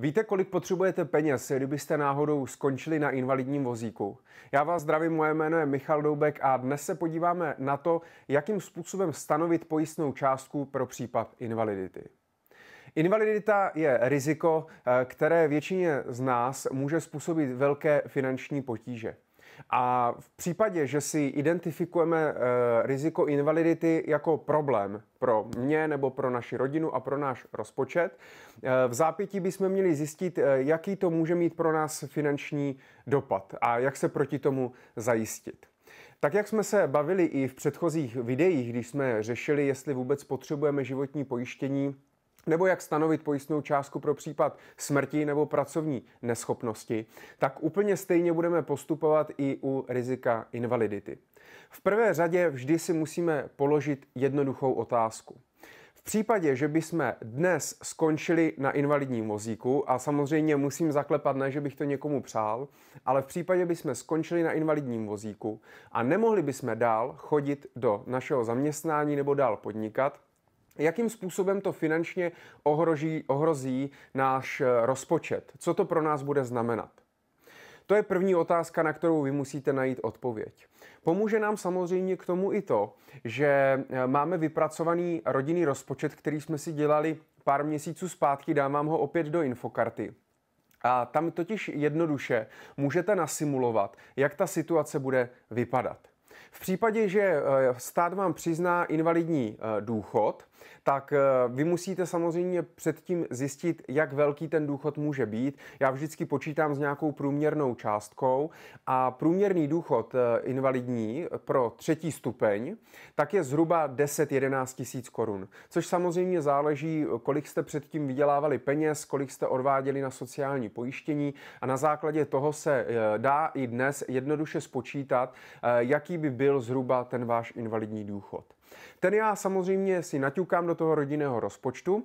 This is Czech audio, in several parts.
Víte, kolik potřebujete peněz, kdybyste náhodou skončili na invalidním vozíku? Já vás zdravím, moje jméno je Michal Doubek a dnes se podíváme na to, jakým způsobem stanovit pojistnou částku pro případ invalidity. Invalidita je riziko, eh, které většině z nás může způsobit velké finanční potíže. A v případě, že si identifikujeme eh, riziko invalidity jako problém pro mě nebo pro naši rodinu a pro náš rozpočet, eh, v zápětí bychom měli zjistit, eh, jaký to může mít pro nás finanční dopad a jak se proti tomu zajistit. Tak jak jsme se bavili i v předchozích videích, když jsme řešili, jestli vůbec potřebujeme životní pojištění nebo jak stanovit pojistnou částku pro případ smrti nebo pracovní neschopnosti, tak úplně stejně budeme postupovat i u rizika invalidity. V prvé řadě vždy si musíme položit jednoduchou otázku. V případě, že bychom dnes skončili na invalidním vozíku, a samozřejmě musím zaklepat, ne, že bych to někomu přál, ale v případě, bychom skončili na invalidním vozíku a nemohli bychom dál chodit do našeho zaměstnání nebo dál podnikat, Jakým způsobem to finančně ohroží, ohrozí náš eh, rozpočet? Co to pro nás bude znamenat? To je první otázka, na kterou vy musíte najít odpověď. Pomůže nám samozřejmě k tomu i to, že eh, máme vypracovaný rodinný rozpočet, který jsme si dělali pár měsíců zpátky, dám vám ho opět do infokarty. A tam totiž jednoduše můžete nasimulovat, jak ta situace bude vypadat. V případě, že eh, stát vám přizná invalidní eh, důchod, tak eh, vy musíte samozřejmě předtím zjistit, jak velký ten důchod může být. Já vždycky počítám s nějakou průměrnou částkou a průměrný důchod invalidní pro třetí stupeň, tak je zhruba 10-11 tisíc korun, což samozřejmě záleží, kolik jste předtím vydělávali peněz, kolik jste odváděli na sociální pojištění a na základě toho se dá i dnes jednoduše spočítat, jaký by byl zhruba ten váš invalidní důchod. Ten já samozřejmě si naťukám do toho rodinného rozpočtu,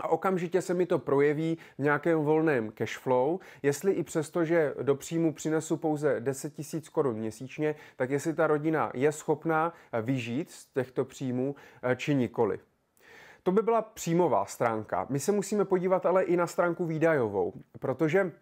a okamžitě se mi to projeví v nějakém volném cashflow. Jestli i přesto, že do příjmu přinesu pouze 10 000 korun měsíčně, tak jestli ta rodina je schopná vyžít z těchto příjmů eh, či nikoli. To by byla příjmová stránka. My se musíme podívat ale i na stránku výdajovou, protože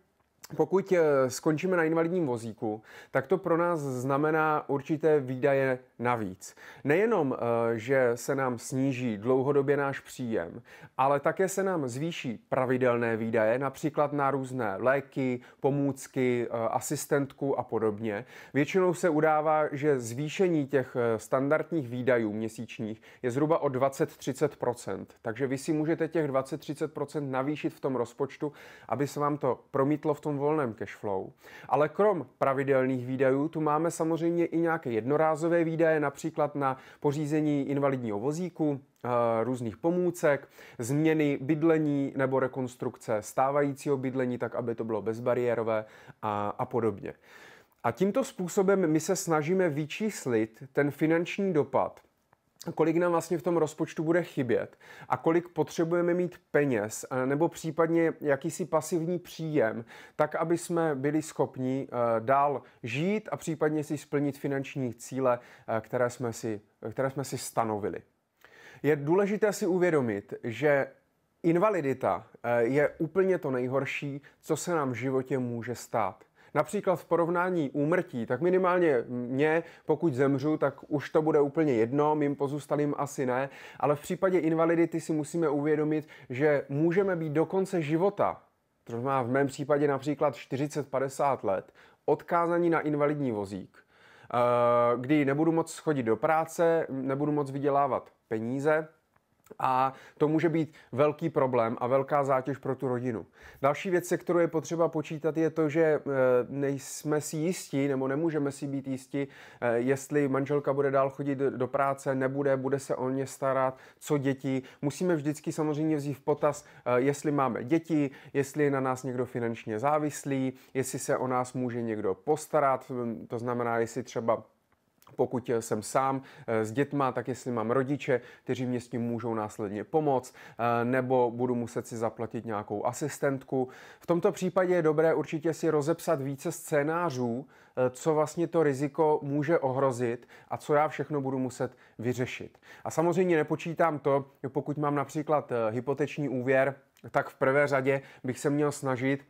pokud eh, skončíme na invalidním vozíku, tak to pro nás znamená určité výdaje navíc. Nejenom, eh, že se nám sníží dlouhodobě náš příjem, ale také se nám zvýší pravidelné výdaje, například na různé léky, pomůcky, eh, asistentku a podobně. Většinou se udává, že zvýšení těch standardních výdajů měsíčních je zhruba o 20-30%. Takže vy si můžete těch 20-30% navýšit v tom rozpočtu, aby se vám to promítlo v tom tom volném cashflow. Ale krom pravidelných výdajů tu máme samozřejmě i nějaké jednorázové výdaje, například na pořízení invalidního vozíku, eh, různých pomůcek, změny bydlení nebo rekonstrukce stávajícího bydlení, tak aby to bylo bezbariérové a, a podobně. A tímto způsobem my se snažíme vyčíslit ten finanční dopad kolik nám vlastně v tom rozpočtu bude chybět a kolik potřebujeme mít peněz nebo případně jakýsi pasivní příjem, tak aby jsme byli schopni eh, dál žít a případně si splnit finanční cíle, eh, které jsme si, které jsme si stanovili. Je důležité si uvědomit, že invalidita eh, je úplně to nejhorší, co se nám v životě může stát. Například v porovnání úmrtí, tak minimálně mě, pokud zemřu, tak už to bude úplně jedno, mým pozůstalým asi ne, ale v případě invalidity si musíme uvědomit, že můžeme být do konce života, to má v mém případě například 40-50 let, odkázaní na invalidní vozík, eh, kdy nebudu moc chodit do práce, nebudu moc vydělávat peníze, a to může být velký problém a velká zátěž pro tu rodinu. Další věc, se kterou je potřeba počítat, je to, že eh, nejsme si jistí, nebo nemůžeme si být jistí, eh, jestli manželka bude dál chodit do práce, nebude, bude se o ně starat, co děti. Musíme vždycky samozřejmě vzít v potaz, eh, jestli máme děti, jestli je na nás někdo finančně závislý, jestli se o nás může někdo postarat, mm, to znamená, jestli třeba pokud eh, jsem sám eh, s dětma, tak jestli mám rodiče, kteří mě s tím můžou následně pomoct, eh, nebo budu muset si zaplatit nějakou asistentku. V tomto případě je dobré určitě si rozepsat více scénářů, co vlastně to riziko může ohrozit a co já všechno budu muset vyřešit. A samozřejmě nepočítám to, pokud mám například hypoteční úvěr, tak v prvé řadě bych se měl snažit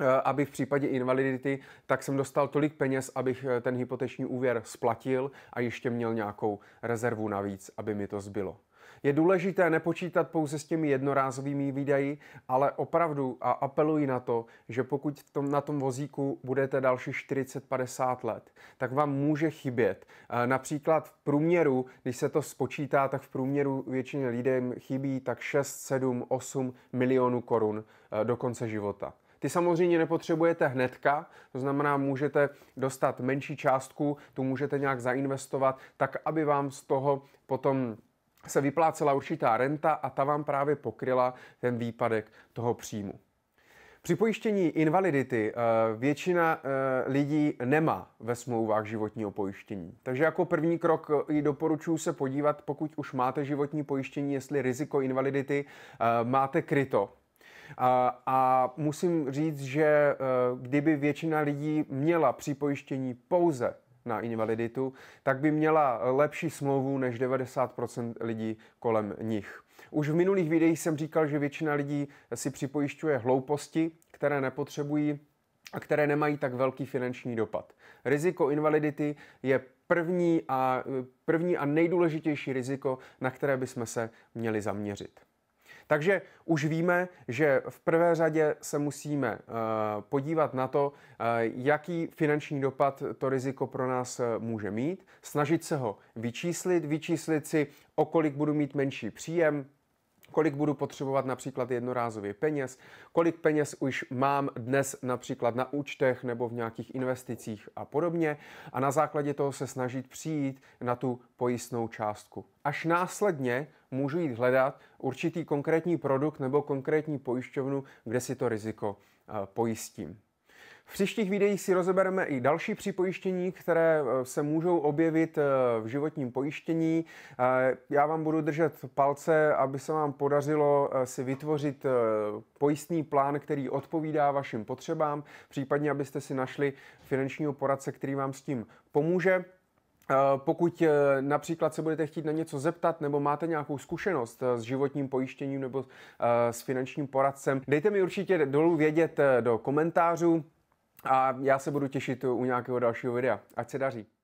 Eh, aby v případě invalidity, tak jsem dostal tolik peněz, abych eh, ten hypoteční úvěr splatil a ještě měl nějakou rezervu navíc, aby mi to zbylo. Je důležité nepočítat pouze s těmi jednorázovými výdaji, ale opravdu a apeluji na to, že pokud tom, na tom vozíku budete další 40-50 let, tak vám může chybět. Eh, například v průměru, když se to spočítá, tak v průměru většině lidem chybí tak 6, 7, 8 milionů korun do konce života. Ty samozřejmě nepotřebujete hnedka, to znamená, můžete dostat menší částku, tu můžete nějak zainvestovat, tak aby vám z toho potom se vyplácela určitá renta a ta vám právě pokryla ten výpadek toho příjmu. Při pojištění invalidity eh, většina eh, lidí nemá ve smlouvách životního pojištění. Takže jako první krok eh, i doporučuji se podívat, pokud už máte životní pojištění, jestli riziko invalidity máte kryto a, a musím říct, že eh, kdyby většina lidí měla připojištění pouze na invaliditu, tak by měla lepší smlouvu než 90% lidí kolem nich. Už v minulých videích jsem říkal, že většina lidí si připojišťuje hlouposti, které nepotřebují a které nemají tak velký finanční dopad. Riziko invalidity je první a, eh, první a nejdůležitější riziko, na které bychom se měli zaměřit. Takže už víme, že v prvé řadě se musíme eh, podívat na to, eh, jaký finanční dopad to riziko pro nás eh, může mít, snažit se ho vyčíslit, vyčíslit si, o kolik budu mít menší příjem, kolik budu potřebovat například jednorázově peněz, kolik peněz už mám dnes například na účtech nebo v nějakých investicích a podobně a na základě toho se snažit přijít na tu pojistnou částku. Až následně můžu jít hledat určitý konkrétní produkt nebo konkrétní pojišťovnu, kde si to riziko eh, pojistím. V příštích videích si rozebereme i další připojištění, které eh, se můžou objevit eh, v životním pojištění. Eh, já vám budu držet palce, aby se vám podařilo si vytvořit pojistný plán, který odpovídá vašim potřebám, případně abyste si našli finančního poradce, který vám s tím pomůže. Pokud například se budete chtít na něco zeptat nebo máte nějakou zkušenost s životním pojištěním nebo s finančním poradcem, dejte mi určitě dolů vědět do komentářů a já se budu těšit u nějakého dalšího videa. Ať se daří.